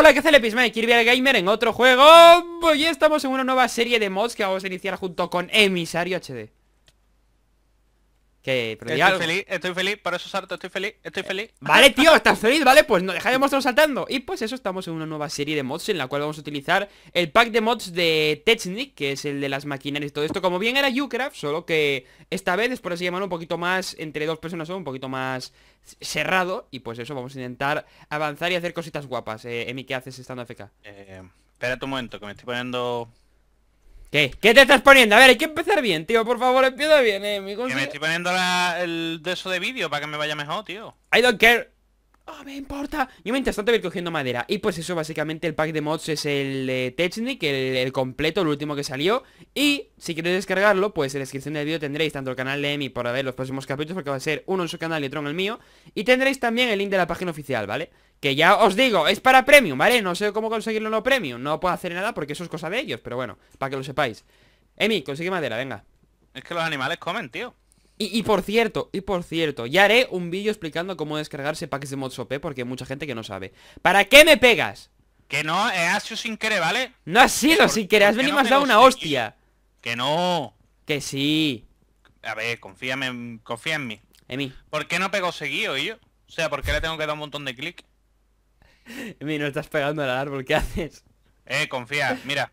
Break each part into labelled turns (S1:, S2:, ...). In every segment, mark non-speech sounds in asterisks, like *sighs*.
S1: Hola, ¿qué hace el Pisma de Kirby Gamer en otro juego? ya estamos en una nueva serie de mods que vamos a iniciar junto con Emisario HD estoy feliz, estoy feliz, por eso salto, estoy feliz, estoy feliz. Eh, vale, *laughs* tío, estás feliz, vale, pues no, deja de mostrarnos saltando. Y pues eso, estamos en una nueva serie de mods en la cual vamos a utilizar el pack de mods de Technic, que es el de las maquinarias y todo esto, como bien era YouCraft, solo que esta vez es por así llamarlo un poquito más, entre dos personas o un poquito más cerrado. Y pues eso, vamos a intentar avanzar y hacer cositas guapas. Eh, Emi, ¿qué haces estando AFK? Eh, espérate un momento, que me estoy poniendo ¿Qué? ¿Qué te estás poniendo? A ver, hay que empezar bien, tío. Por favor, empieza bien, eh. Mi que me estoy poniendo el de eso de vídeo para que me vaya mejor, tío. I don't care. Oh, me importa. Yo mientras tanto voy cogiendo madera. Y pues eso, básicamente el pack de mods es el eh, Technic, el, el, completo, el último que salió. Y si queréis descargarlo, pues en la descripción del vídeo tendréis tanto el canal de Emi para ver los próximos capítulos, porque va a ser uno en su canal y otro en el mío. Y tendréis también el link de la página oficial, ¿vale? Que ya os digo, es para premium, ¿vale? No sé cómo conseguirlo en lo premium No puedo hacer nada porque eso es cosa de ellos Pero bueno, para que lo sepáis Emi, consigue madera, venga Es que los animales comen, tío y, por cierto, y por cierto, ya haré un vídeo explicando cómo descargarse packs de mods OP porque hay mucha gente que no sabe. ¿Para qué me pegas? Que no, has sido sin querer, ¿vale? No ha sido sin querer, has venido y me has dado una hostia. Que no. Que sí. A ver, confía en mí. Emi ¿Por qué no pego seguido yo? O sea, ¿por qué le tengo que dar un montón de clic? *laughs* Mira, no estás pegando al árbol, ¿qué haces? Eh, confía, mira.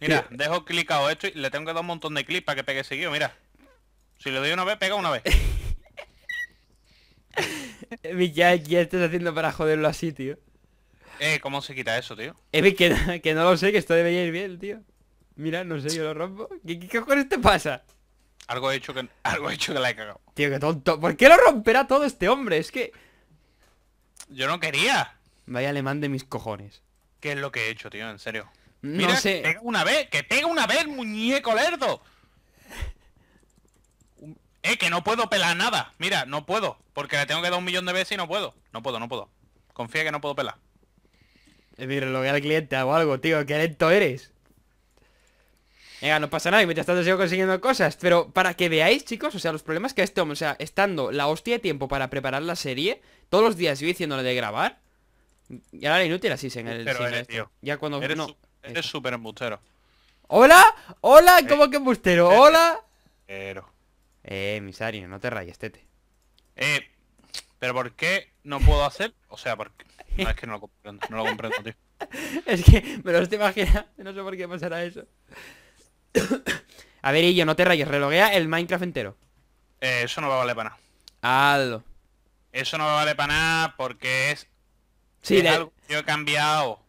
S1: Mira, dejo clicado esto y le tengo que dar un montón de clips para que pegue seguido, mira. Si le doy una vez, pega una vez. *laughs* ya, ya estás haciendo para joderlo así, tío. Eh, ¿cómo se quita eso, tío? *laughs* que, no lo sé, que esto debería ir bien, tío. Mira, no sé, yo lo rompo. ¿Qué, qué, cojones te pasa? Algo hecho que algo hecho que la he cagado. Tío, qué tonto. ¿Por qué lo romperá todo este hombre? Es que... Yo no quería. Vaya alemán de mis cojones. ¿Qué es lo que he hecho, tío? En serio. No sé. Que pega una vez, que pega una vez, muñeco lerdo. Eh, que no puedo pelar nada. Mira, no puedo. Porque le tengo que dar un millón de veces y no puedo. No puedo, no puedo. Confía que no puedo pelar. Es eh, mi lo voy al cliente o algo, tío. Qué lento eres. Venga, no pasa nada, y mientras tanto sigo consiguiendo cosas Pero para que veáis, chicos, o sea, los problemas que este hombre O sea, estando la hostia de tiempo para preparar la serie Todos los días yo diciéndole de grabar y ahora inútil así en el... Pero este. tío. Ya cuando... Eres no, súper embustero. ¿Hola? ¿Hola? Eh. ¿Cómo que embustero? Eh, ¿Hola? Pero... Eh, misario, no te rayes, tete. Eh, pero ¿por qué no puedo hacer? O sea, porque... No, es que no lo comprendo, no lo comprendo, tío. *laughs* es que me lo estoy imaginando, no sé por qué pasará eso. *coughs* a ver, yo no te rayes, reloguea el Minecraft entero. Eh, eso no va a valer para nada. Aldo. Eso no va a valer para nada porque es Sí, yo he cambiado.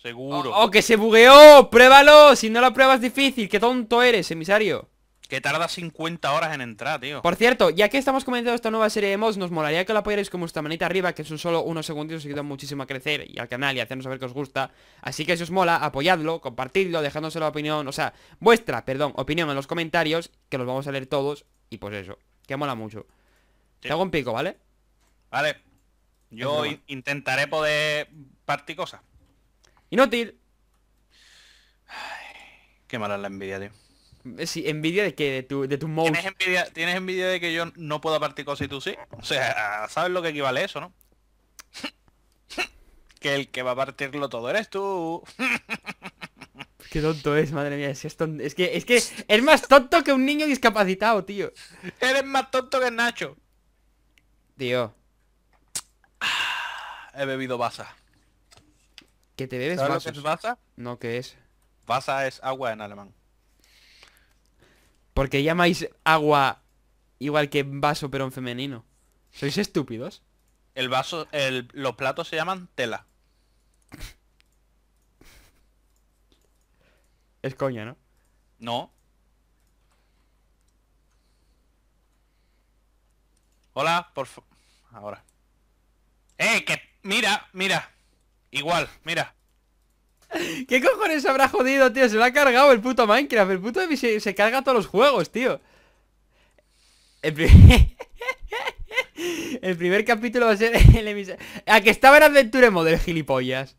S1: Seguro. Oh, que se bugueó. Pruébalo. Si no lo pruebas difícil. Qué tonto eres, emisario. Que tarda 50 horas en entrar, tío. Por cierto, ya que estamos comentando esta nueva serie de mods, nos molaría que lo apoyáis con vuestra manita arriba, que son solo unos segunditos que ayudan muchísimo a crecer y al canal y hacernos saber que os gusta. Así que si os mola, apoyadlo, compartidlo, dejándose la opinión, o sea, vuestra, perdón, opinión en los comentarios, que los vamos a leer todos, y pues eso, que mola mucho. Te hago un pico, ¿vale? Vale. Yo intentaré poder partir cosas. Inútil. qué mala es la envidia, tío. Eh, sí, envidia de que de tu, de tu ¿Tienes envidia, de que yo no pueda partir cosas y tú sí? O sea, ¿sabes lo que equivale eso, no? *laughs* que el que va a partirlo todo eres tú. *laughs* Qué tonto es, madre mía, es, que es que es más tonto que un niño discapacitado, tío. Eres más tonto que Nacho. Tío, he bebido basa. ¿Que te bebes ¿Sabes que es basa? No, ¿qué es? Basa es agua en alemán. Porque llamáis agua igual que vaso pero en femenino. ¿Sois estúpidos? El vaso, el, los platos se llaman tela. Es coña, ¿no? No. Hola, por favor. Ahora. ¡Eh! qué mira, mira. Igual, mira. ¿Qué cojones habrá jodido, tío? Se lo ha cargado el puto Minecraft. El puto se, carga todos los juegos, tío. El primer... *laughs* el primer capítulo va a ser *laughs* el emisor... A que estaba en Adventure Model, gilipollas.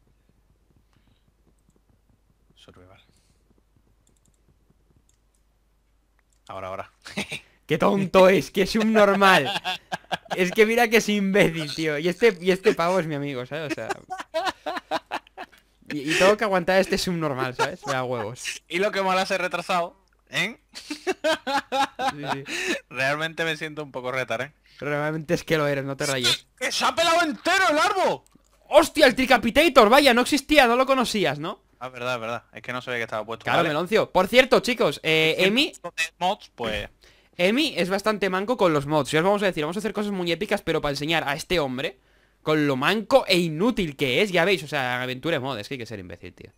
S1: Survival. Ahora, ahora. *laughs* Qué tonto es, que es un normal. Es que mira que es imbécil, tío. Y este, y este pavo es mi amigo, ¿sabes? O sea... Y, tengo que aguantar este subnormal, ¿sabes? Me da huevos. Y lo que mola ser retrasado, ¿eh? Realmente me siento un poco retar, ¿eh? Realmente es que lo eres, no te rayes. ¡Que se ha pelado entero el árbol! ¡Hostia, el Tricapitator! Vaya, no existía, no lo conocías, ¿no? Ah, verdad, verdad. Es que no sabía que estaba puesto. Claro, Meloncio. Por cierto, chicos, eh, Emi... pues... Emi es bastante manco con los mods. Ya os vamos a decir, vamos a hacer cosas muy épicas, pero para enseñar a este hombre, con lo manco e inútil que es, ya veis, o sea, aventuras mods, es que hay que ser imbécil, tío.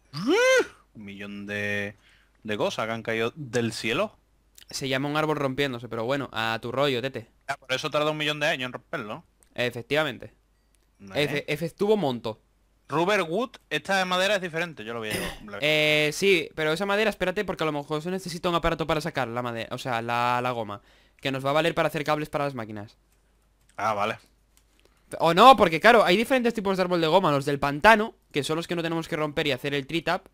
S1: Un millón de, de cosas que han caído del cielo. Se llama un árbol rompiéndose, pero bueno, a tu rollo, tete. Ah, por eso tarda un millón de años en romperlo. Efectivamente. No, monto. Rubber wood, esta madera es diferente, yo lo veo. eh, sí, pero esa madera, espérate, porque a lo mejor se necesita un aparato para sacar la madera, o sea, la, goma. Que nos va a valer para hacer cables para las máquinas. Ah, vale. O no, porque claro, hay diferentes tipos de árbol de goma. Los del pantano, que son los que no tenemos que romper y hacer el tritap.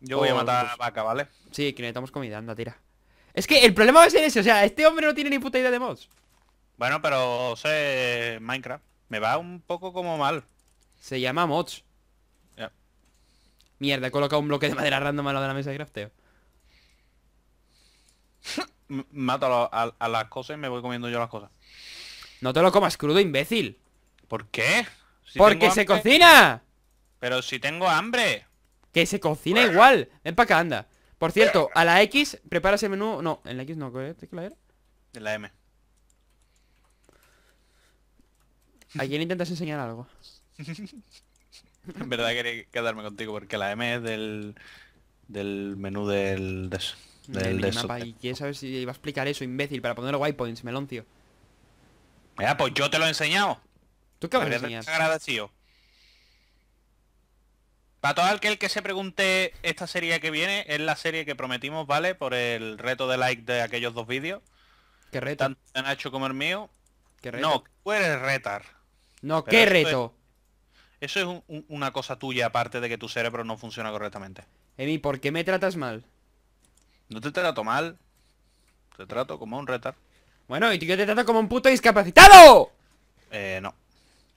S1: Yo voy a matar a la vaca, ¿vale? Sí, que necesitamos comida, anda, tira. Es que el problema va a ser ese, o sea, este hombre no tiene ni puta idea de mods. Bueno, pero sé Minecraft. Me va un poco como mal. Se llama mods. Mierda, he colocado un bloque de madera random al de la mesa de crafteo. *laughs* Mato a, las cosas y me voy comiendo yo las cosas. No te lo comas crudo, imbécil. ¿Por qué? ¡Porque se cocina! Pero si tengo hambre. Que se cocina igual. Ven pa' acá, anda. Por cierto, a la X, preparas el menú... No, en la X no, ¿qué la era? En la M. ¿A quién intentas enseñar algo? en verdad quería quedarme contigo porque la M es del, del menú del... del, y quién sabe si iba a explicar eso, imbécil, para ponerlo waypoints, pues, melón, meloncio? Mira, pues yo te lo he enseñado. ¿Tú qué vas a Para todo aquel que se pregunte esta serie que viene, es la serie que prometimos, ¿vale? Por el reto de like de aquellos dos vídeos. ¿Qué reto? Tanto de Nacho como el mío. ¿Qué reto? No, eres retar. No, ¿qué reto? Eso es una cosa tuya, aparte de que tu cerebro no funciona correctamente. Emi, ¿por qué me tratas mal? No te trato mal. Te trato como un retard. Bueno, y yo te trato como un puto discapacitado. Eh, no.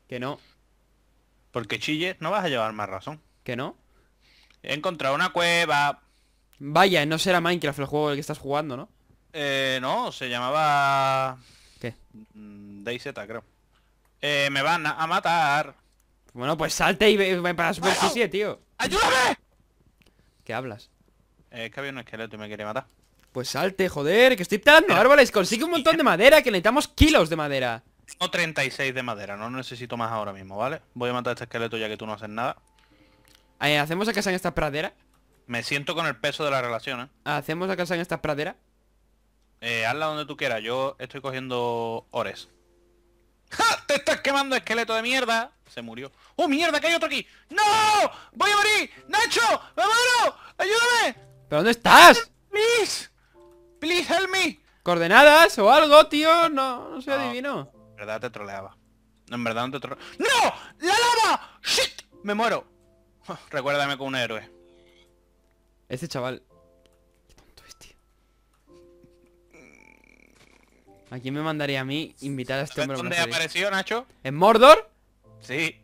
S1: Que no. Porque chille, no vas a llevar más razón. ¿Que no? He encontrado una cueva. Vaya, no será Minecraft el juego el que estás jugando, ¿no? Eh, no, se llamaba... ¿Qué? Mm, DayZ, creo. Eh, me van a matar. Bueno, pues salte y ve, para superficie, tío. ¡Ayúdame! ¿Qué hablas? es que había un esqueleto y me quiere matar. Pues salte, joder, que estoy talando árboles. Consigue un montón de madera, que necesitamos kilos de madera. Tengo 36 de madera, no necesito más ahora mismo, ¿vale? Voy a matar a este esqueleto ya que tú no haces nada. Eh, ¿Hacemos a casa en esta pradera? Me siento con el peso de la relación, ¿eh? ¿Hacemos a casa en esta pradera? Eh, hazla donde tú quieras, yo estoy cogiendo ores. ¡Ja! ¡Te estás quemando, esqueleto de mierda! Se murió. ¡Oh, mierda! ¡Que hay otro aquí! ¡No! ¡Voy a morir! ¡Nacho! ¡Me muero! ¡Ayúdame! ¿Pero dónde estás? ¡Please! ¡Please help me! ¿Coordenadas o algo, tío? No, no soy adivino. En verdad te troleaba. En verdad no te troleaba. ¡No! ¡La lava! ¡Shit! ¡Me muero! *laughs* Recuérdame con un héroe. Este chaval ¿A quién me mandaría a mí invitar a este hombre? ¿Dónde apareció Nacho? ¿En Mordor? Sí.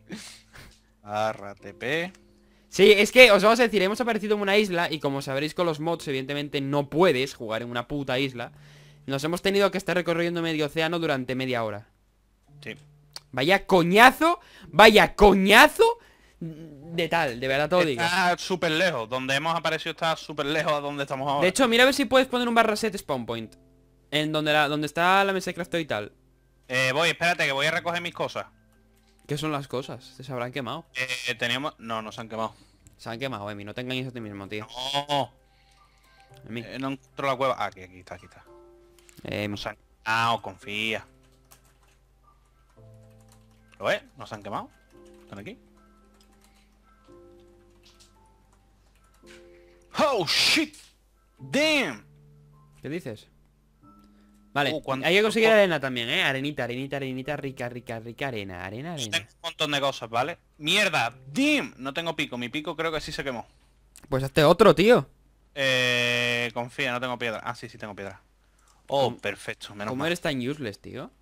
S1: RTP. Sí, es que os vamos a decir, hemos aparecido en una isla y como sabréis con los mods, evidentemente no puedes jugar en una puta isla. Nos hemos tenido que estar recorriendo medio océano durante media hora. Sí. Vaya coñazo, vaya coñazo de tal, de verdad todo digo. Está súper lejos, donde hemos aparecido está súper lejos a donde estamos ahora. De hecho, mira a ver si puedes poner un barra set spawn point. En donde, la, donde está la mesa de crafteo y tal. Eh, voy, espérate, que voy a recoger mis cosas. ¿Qué son las cosas? ¿Se habrán quemado? Eh, eh teníamos... No, no se han quemado. Se han quemado, Emi, no tengan eso a ti mismo, tío. No. Emi. Eh, no encuentro la cueva. Ah, aquí, aquí está, aquí está. Eh, Nos han quemado, confía. ¿Lo ves? ¿Nos han quemado? ¿Están aquí? ¡Oh, shit! ¡Damn! ¿Qué dices? Vale, uh, hay que conseguir arena también, ¿eh? Arenita, arenita, arenita, rica, rica, rica, arena, arena, arena. un montón de cosas, ¿vale? ¡Mierda! ¡Dim! No tengo pico, mi pico creo que sí se quemó. Pues este otro, tío. Eh, confía, no tengo piedra. Ah, sí, sí tengo piedra. Oh, perfecto, menos ¿Cómo eres tan useless, tío?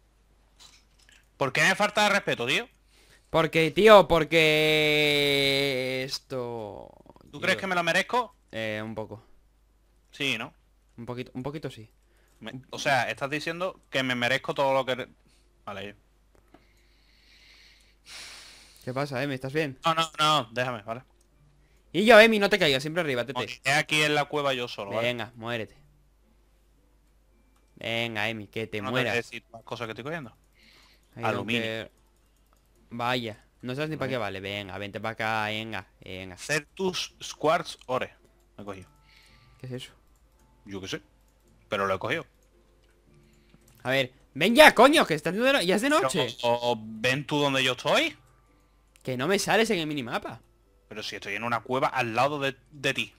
S1: ¿Por qué me falta de respeto, tío? Porque, tío, porque... Esto... ¿Tú crees que me lo merezco? Eh, un poco. Sí, ¿no? Un poquito, un poquito sí o sea, estás diciendo que me merezco todo lo que... Vale. ¿Qué pasa, Emi? ¿Estás bien? No, no, no, déjame, ¿vale? Y yo, Emi, no te caiga siempre arriba, tete. Estoy aquí en la cueva yo solo, ¿vale? Venga, muérete. Venga, Emi, que te no mueras. No decir las cosas que estoy cogiendo. Aluminio. Vaya, no sabes ni para qué vale. Venga, vente para acá, venga, venga. tus Squartz Ore, me he cogido. ¿Qué es eso? Yo qué sé pero lo he cogido. A ver, ven ya, coño, que está ya es de noche. o, ven tú donde yo estoy. Que no me sales en el minimapa. Pero si estoy en una cueva al lado de, ti.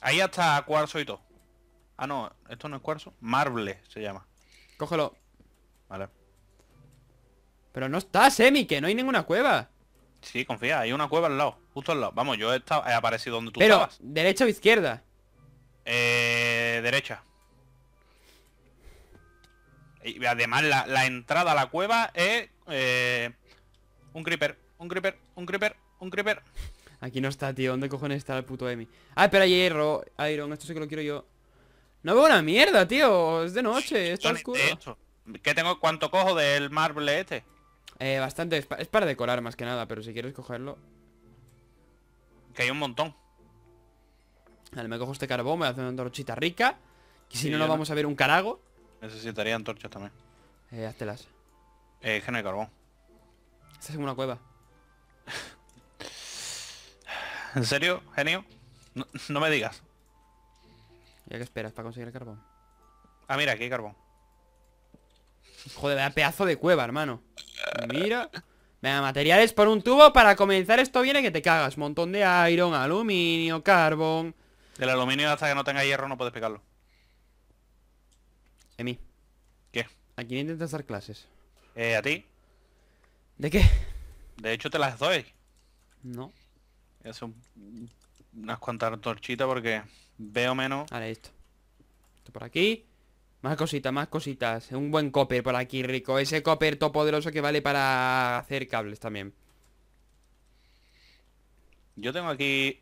S1: Ahí hasta cuarzo y todo. Ah, no, esto no es cuarzo. Marble se llama. Cógelo. Vale. Pero no está, Semi, que no hay ninguna cueva. Sí, confía, hay una cueva al lado, justo al lado. Vamos, yo he, aparecido donde tú Pero, ¿derecha o izquierda? Eh, derecha. Y además la, entrada a la cueva es... Eh, un creeper, un creeper, un creeper, un creeper. Aquí no está, tío. ¿Dónde cojones está el puto Emi? Ah, hay hierro. Iron, esto sí que lo quiero yo. No veo una mierda, tío. Es de noche, está oscuro. ¿Qué tengo? ¿Cuánto cojo del marble este? Eh, bastante. Es, para decorar más que nada, pero si quieres cogerlo... Que hay un montón. Vale, me cojo este carbón, me voy a hacer una torchita rica. Que si no, no vamos a ver un carago. Necesitaría antorchas también. Eh, háztelas. Eh, que carbón. Estás en una cueva. *sighs* ¿En serio, genio? No, me digas. ¿Ya que esperas para conseguir el carbón? Ah, mira, aquí hay carbón. Joder, da pedazo de cueva, hermano. Mira. Venga, materiales por un tubo para comenzar esto viene que te cagas. Montón de iron, aluminio, carbón. El aluminio hasta que no tenga hierro no puedes pegarlo Emi. ¿Qué? ¿A quién intentas dar clases? Eh, a ti. ¿De qué? De hecho te las doy. No. Es unas cuantas torchitas porque veo menos. Vale, esto. Esto por aquí. Más cositas, más cositas. Un buen copper por aquí, rico. Ese copper topoderoso que vale para hacer cables también. Yo tengo aquí...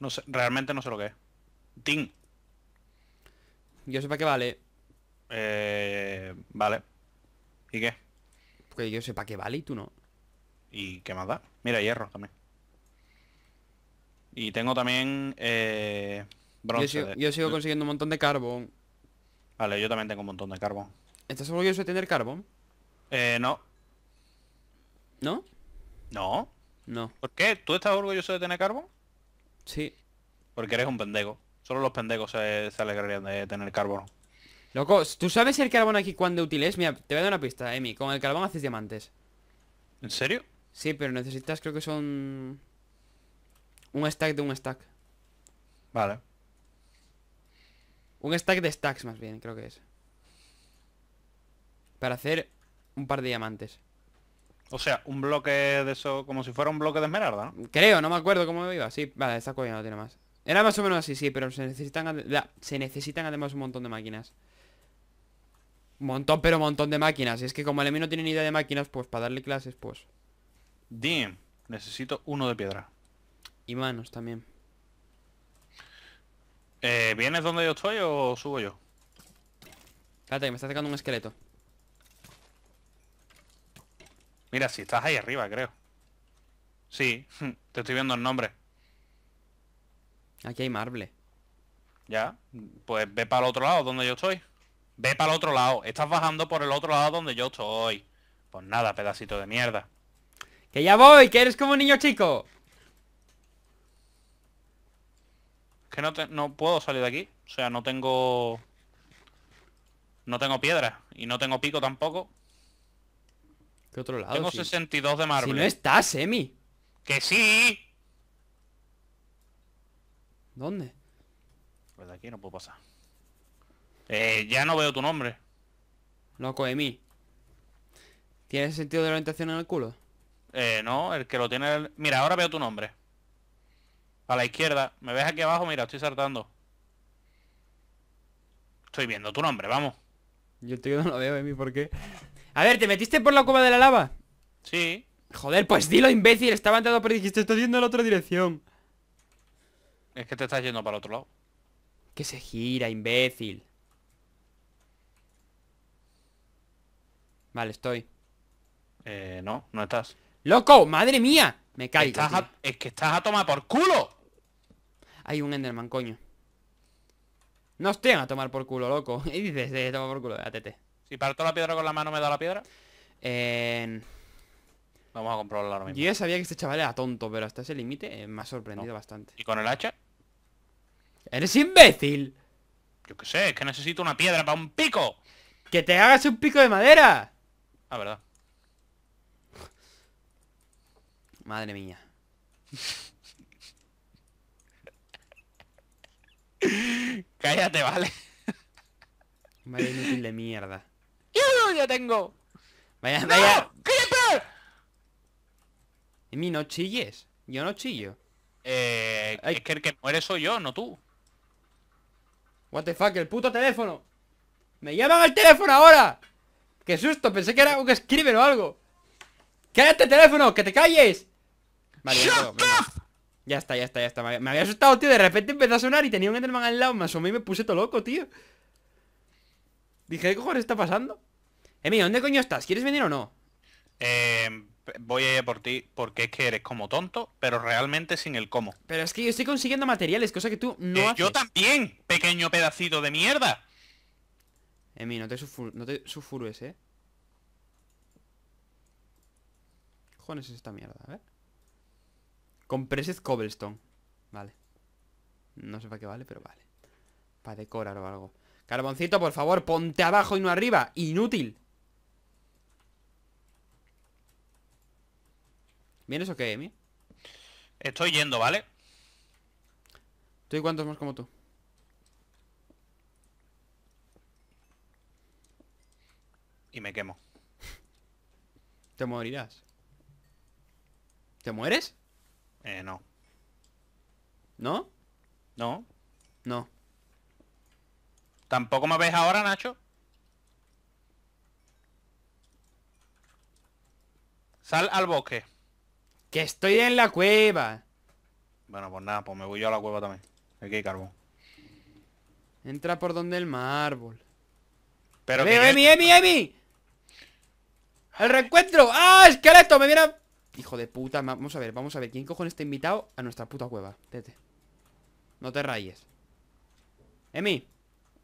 S1: No sé, realmente no sé lo que es. Tin. Yo sepa que vale. Eh, vale. ¿Y qué? Que yo sepa que vale y tú no. ¿Y qué más da? Mira, hierro también. Y tengo también eh, bronce. Yo sigo, consiguiendo un montón de carbón. Vale, yo también tengo un montón de carbón. ¿Estás orgulloso de tener carbón? Eh, no. ¿No? No. No. ¿Por qué? ¿Tú estás orgulloso de tener carbón? Sí. Porque eres un pendejo. Solo los pendejos se, alegrarían de tener carbón. Loco, ¿tú sabes el carbón aquí cuándo útil es? Mira, te voy a dar una pista, Emi. Con el carbón haces diamantes. ¿En serio? Sí, pero necesitas, creo que son... Un stack de un stack. Vale. Un stack de stacks, más bien, creo que es. Para hacer un par de diamantes. O sea, un bloque de eso, como si fuera un bloque de esmeralda, Creo, no me acuerdo cómo iba. Sí, vale, esta coña no tiene más. Era más o menos así, sí, pero se necesitan, se necesitan además un montón de máquinas. Un montón, pero un montón de máquinas. Y es que como el EMI no tiene ni idea de máquinas, pues para darle clases, pues... ¡Dim! necesito uno de piedra. Y manos también. Eh, ¿Vienes donde yo estoy o subo yo? Espérate, me está sacando un esqueleto. Mira, si estás ahí arriba, creo. Sí, *laughs* te estoy viendo el nombre. Aquí hay marble. Ya, pues ve para el otro lado donde yo estoy. Ve para el otro lado. Estás bajando por el otro lado donde yo estoy. Pues nada, pedacito de mierda. ¡Que ya voy! ¡Que eres como un niño chico! que no, puedo salir de aquí. O sea, no tengo... No tengo piedra. Y no tengo pico tampoco. ¿Qué otro lado? Tengo 62 de marble. Si no estás, Emi. ¡Que sí! ¿Dónde? Pues de aquí no puedo pasar. Eh, ya no veo tu nombre. Loco de mí. sentido de orientación en el culo? Eh, no, el que lo tiene... Mira, ahora veo tu nombre. A la izquierda. ¿Me ves aquí abajo? Mira, estoy saltando. Estoy viendo tu nombre, vamos. Yo te no lo veo, Emi, ¿por qué? A ver, ¿te metiste por la cueva de la lava? Sí. Joder, pues dilo, imbécil. Estaba andando, pero dijiste, estoy yendo en la otra dirección. Es que te estás yendo para el otro lado. Que se gira, imbécil. Vale, estoy. Eh, no, no estás. ¡Loco! ¡Madre mía! Me caigo. Es que estás a tomar por culo. Hay un Enderman, coño. No estoy a tomar por culo, loco. Y *laughs* dices, de toma por culo, atete. Si parto la piedra con la mano, ¿me da la piedra? Eh... Vamos a comprobarlo ahora mismo. Yo ya sabía que este chaval era tonto, pero hasta ese límite eh, me ha sorprendido bastante. ¿Y con el hacha? ¿Eres imbécil? Yo qué sé, es que necesito una piedra para un pico. ¡Que te hagas un pico de madera! Ah, verdad. Madre mía. *laughs* Cállate, vale. Madre inútil de mierda. ¡Yo ya tengo! Vaya, ¡No! vaya. ¡Cállate! Emi, no chilles. Yo no chillo. Eh, es que el que muere soy yo, no tú. What the fuck, el puto teléfono ¡Me llaman al teléfono ahora! ¡Qué susto! Pensé que era un escriben o algo ¡Cállate este teléfono! ¡Que te calles! Vale, ya, ya está, ya está, ya está Me había asustado, tío De repente empezó a sonar y tenía un Enderman al lado Me asomé y me puse todo loco, tío Dije, ¿qué cojones está pasando? Emi, ¿dónde coño estás? ¿Quieres venir o no? Eh, voy a ir por ti porque es que eres como tonto, pero realmente sin el cómo. Pero es que yo estoy consiguiendo materiales, cosa que tú no eh, Yo también, pequeño pedacito de mierda. Emi, no te, sufur no te sufures, eh. Cojones es esta mierda, a ver. cobblestone. Vale. No sé para qué vale, pero vale. Para decorar o algo. Carboncito, por favor, ponte abajo y no arriba. Inútil. ¿Vienes o qué, Emi? Estoy yendo, ¿vale? ¿Tú y cuántos más como tú? Y me quemo. *laughs* Te morirás. ¿Te mueres? Eh, no. ¿No? No. No. ¿Tampoco me ves ahora, Nacho? Sal al bosque. Que estoy en la cueva. Bueno, pues nada, pues me voy yo a la cueva también. Aquí hay carbón. Entra por donde el mármol. Pero que Emi, Emi, Emi! ¡El reencuentro! ¡Ah, esqueleto! ¡Me viene Hijo de puta, vamos a ver, vamos a ver ¿Quién cojones está invitado a nuestra puta cueva? Tete No te rayes Emi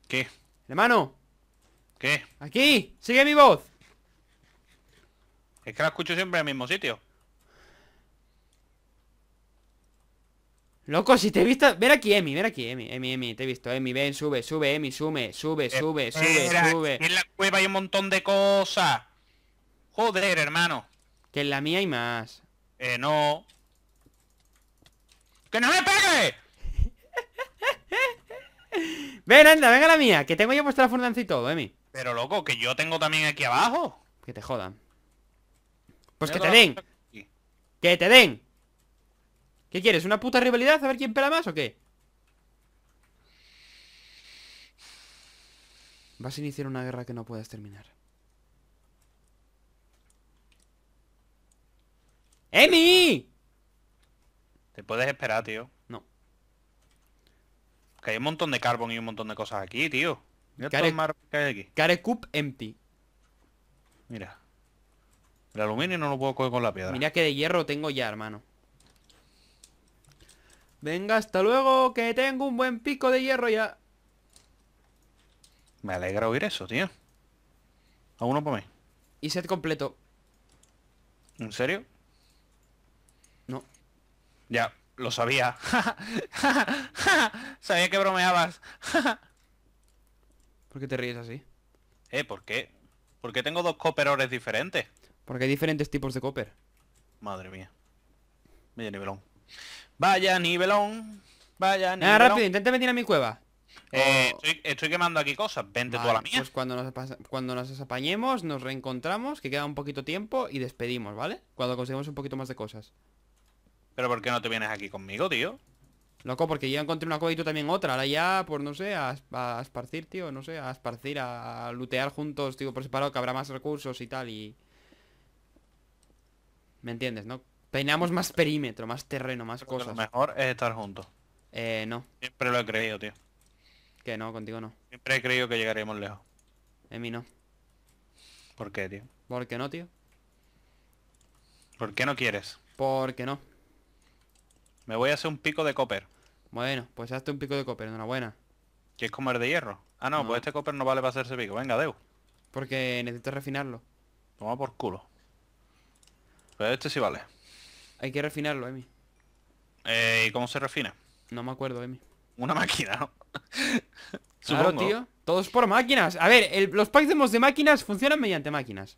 S1: ¿Qué? Hermano ¿Qué? Aquí, sigue mi voz Es que la escucho siempre en el mismo sitio Loco, si te he visto... Ven aquí, Emi, ven aquí, Emi, Emi, Emi, te he visto, Emi, ven, sube, sube, Emi, sube, eh, sube, eh, sube, sube, sube. En la cueva hay un montón de cosas. Joder, hermano. Que en la mía hay más. Eh, no. ¡Que no me pegue! *laughs* ven, anda, venga la mía, que tengo yo puesta la fundancia y todo, Emi. Pero loco, que yo tengo también aquí abajo. Que te jodan. Pues que te den. Que te den. ¿Qué quieres? ¿Una puta rivalidad? ¿A ver quién pela más o qué? Vas a iniciar una guerra que no puedes terminar. ¡Emi! Te puedes esperar, tío. No. Que hay un montón de carbón y un montón de cosas aquí, tío. Mira aquí. Care cup empty. Mira. El aluminio no lo puedo coger con la piedra. Mira que de hierro tengo ya, hermano. Venga, hasta luego, que tengo un buen pico de hierro ya. Me alegra oír eso, tío. A uno por mí. Y set completo. ¿En serio? No. Ya, lo sabía. *laughs* sabía que bromeabas. *laughs* ¿Por qué te ríes así? Eh, ¿por qué? ¿Por qué tengo dos cooperores diferentes? Porque hay diferentes tipos de copper. Madre mía. Mira nivelón. Vaya nivelón. Vaya ah, nivelón. rápido, intenta venir a mi cueva. Eh, oh. estoy, quemando aquí cosas, vente toda tú a la mía. Pues cuando nos, cuando nos apañemos, nos reencontramos, que queda un poquito tiempo y despedimos, ¿vale? Cuando conseguimos un poquito más de cosas. Pero ¿por qué no te vienes aquí conmigo, tío? Loco, porque yo encontré una cueva y tú también otra. Ahora ya, pues no sé, a, a esparcir, tío, no sé, a esparcir, a lutear juntos, tío, por separado, que habrá más recursos y tal y... ¿Me entiendes, no? Peinamos más perímetro, más terreno, más cosas. lo mejor es eh, estar juntos. Eh, no. Siempre lo he creído, tío. Que no, contigo no. Siempre he creído que llegaríamos lejos. En mí no. ¿Por qué, tío? ¿Por qué no, tío? ¿Por qué no quieres? Porque no. Me voy a hacer un pico de copper. Bueno, pues hazte un pico de copper, enhorabuena. ¿Quieres comer de hierro? Ah, no, pues este copper no vale para hacerse pico. Venga, Deu. Porque necesito refinarlo. Toma por culo. Pero pues este sí vale. Hay que refinarlo, Emi. Eh, ¿Y cómo se refina? No me acuerdo, Emi. Una máquina, ¿no? *laughs* Claro, tío. Todos por máquinas. A ver, el, los packs de máquinas funcionan mediante máquinas.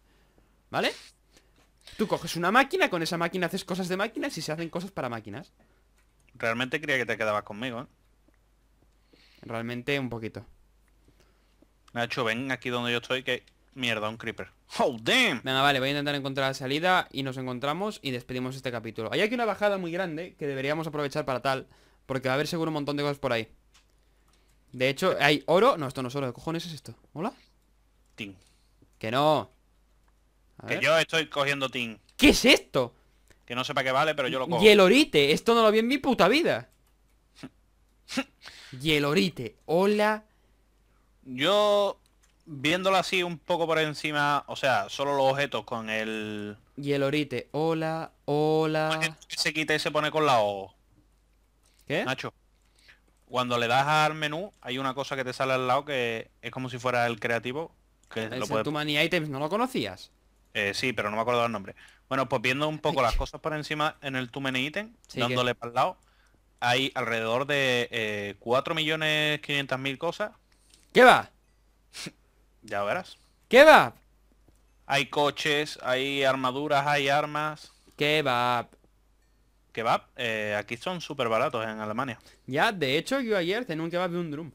S1: ¿Vale? Tú coges una máquina, con esa máquina haces cosas de máquinas y se hacen cosas para máquinas. Realmente creía que te quedabas conmigo, ¿eh? Realmente un poquito. Nacho, ven aquí donde yo estoy, que Mierda, un creeper. Oh, damn. Venga, vale, voy a intentar encontrar la salida y nos encontramos y despedimos este capítulo. Hay aquí una bajada muy grande que deberíamos aprovechar para tal, porque va a haber seguro un montón de cosas por ahí. De hecho, hay oro. No, esto no es oro. ¿Qué cojones es esto? ¿Hola? Tin. Que no. que yo estoy cogiendo tin. ¿Qué es esto? Que no sepa que qué vale, pero yo lo cojo. Yelorite. Esto no lo vi en mi puta vida. *laughs* Yelorite. Hola. Yo viéndolo así un poco por encima, o sea, solo los objetos con el... Y el orite, hola, hola... se quita y se pone con la O. ¿Qué? Nacho, cuando le das al menú, hay una cosa que te sale al lado que es como si fuera el creativo. Que el lo puedes... Items, ¿no lo conocías? Eh, sí, pero no me acuerdo el nombre. Bueno, pues viendo un poco las cosas por encima en el Too Many Item, dándole para el lado, hay alrededor de eh, 4.500.000 cosas. ¿Qué va? Ya verás. ¿Qué va? Hay coches, hay armaduras, hay armas. ¿Qué va? Kebab, eh, aquí son súper baratos en Alemania. Ya, de hecho yo ayer tenía un kebab de un drum.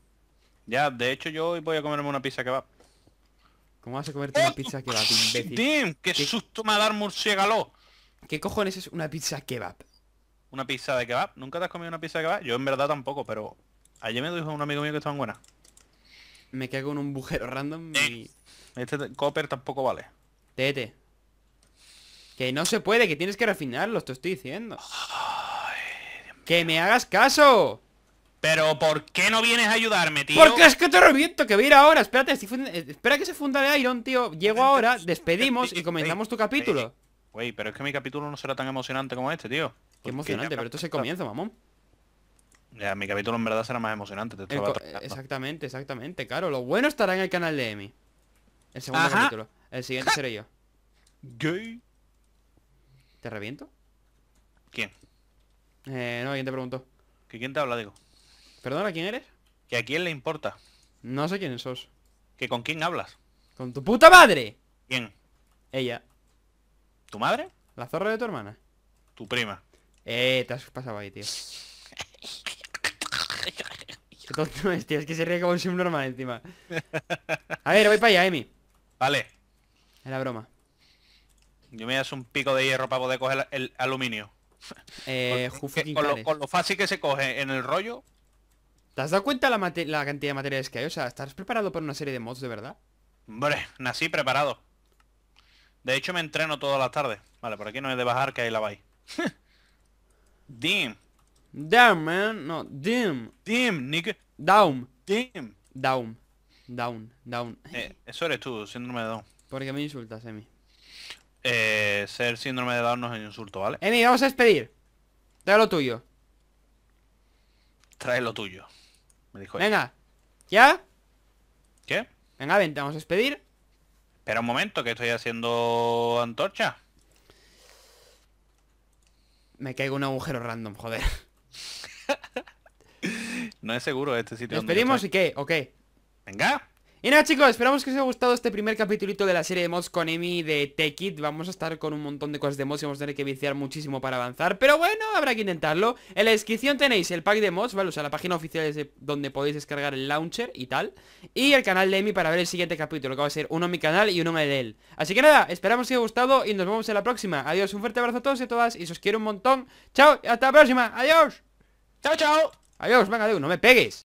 S1: Ya, de hecho yo hoy voy a comerme una pizza kebab. ¿Cómo vas a comerte una pizza kebab, ¡Oh, imbécil? ¡Qué, susto me va dado murciégalo! ¿Qué cojones es una pizza kebab? ¿Una pizza de kebab? ¿Nunca te has comido una pizza kebab? Yo en verdad tampoco, pero... Ayer me dijo un amigo mío que estaban buenas. Me cago en un bujero random y... Este copper tampoco vale. Tete. Que no se puede, que tienes que refinarlo, te estoy diciendo. ¡Que me hagas caso! Pero ¿por qué no vienes a ayudarme, tío? Porque es que te reviento, que voy a ir ahora. Espérate, eh, espera que se funda de Iron, tío. Llego ahora, despedimos y comenzamos tu capítulo. Güey, pero es que mi capítulo no será tan emocionante como este, tío. Qué emocionante, pero esto se comienza, mamón mi capítulo en verdad será más emocionante. Te exactamente, exactamente, claro. Lo bueno estará en el canal de Emi. El segundo capítulo. El siguiente seré yo. *laughs* Gay. ¿Te reviento? ¿Quién? Eh, no, ¿quién te preguntó? ¿Que quién te habla, digo? Perdona, ¿quién eres? ¿Que a quién le importa? No sé quién sos. ¿Que con quién hablas? ¡Con tu puta madre! ¿Quién? Ella. ¿Tu madre? La zorra de tu hermana. Tu prima. Eh, te has pasado ahí, tío. *laughs* *laughs* es, que se ríe como un subnormal encima. A ver, voy para allá, Emi. Vale. la broma. Yo me das un pico de hierro para poder coger el aluminio. Eh, con, lo, fácil que se coge en el rollo. ¿Te has dado cuenta la, la cantidad de materiales que hay? O sea, ¿estás preparado para una serie de mods de verdad? Hombre, nací preparado. De hecho, me entreno todas las tardes. Vale, por aquí no es de bajar, que ahí la vais. *laughs* Dim. Damn, man. No, dim. Dim, Nick Down. Dim. Down. Down. Down. Eh, eso eres tú, síndrome de Down. ¿Por qué me insultas, Emi? Eh, ser síndrome de Down no es un insulto, ¿vale? Emi, vamos a despedir. Trae lo tuyo. Trae lo tuyo. Me dijo Venga. ¿Ya? ¿Qué? Venga, te vamos a despedir. Espera un momento, que estoy haciendo antorcha. Me caigo un agujero random, joder. No es seguro este sitio. ¿Nos pedimos y qué? ok Venga. Y nada chicos, esperamos que os haya gustado este primer capítulito de la serie de mods con Emi de Tekit Vamos a estar con un montón de cosas de mods y vamos a tener que viciar muchísimo para avanzar Pero bueno, habrá que intentarlo En la descripción tenéis el pack de mods, vale, o sea, la página oficial es donde podéis descargar el launcher y tal Y el canal de Emi para ver el siguiente capítulo, que va a ser uno mi canal y uno de él Así que nada, esperamos que os haya gustado y nos vemos en la próxima Adiós, un fuerte abrazo a todos y a todas y os quiero un montón Chao, hasta la próxima, adiós Chao, chao Adiós, venga, Dios, no me pegues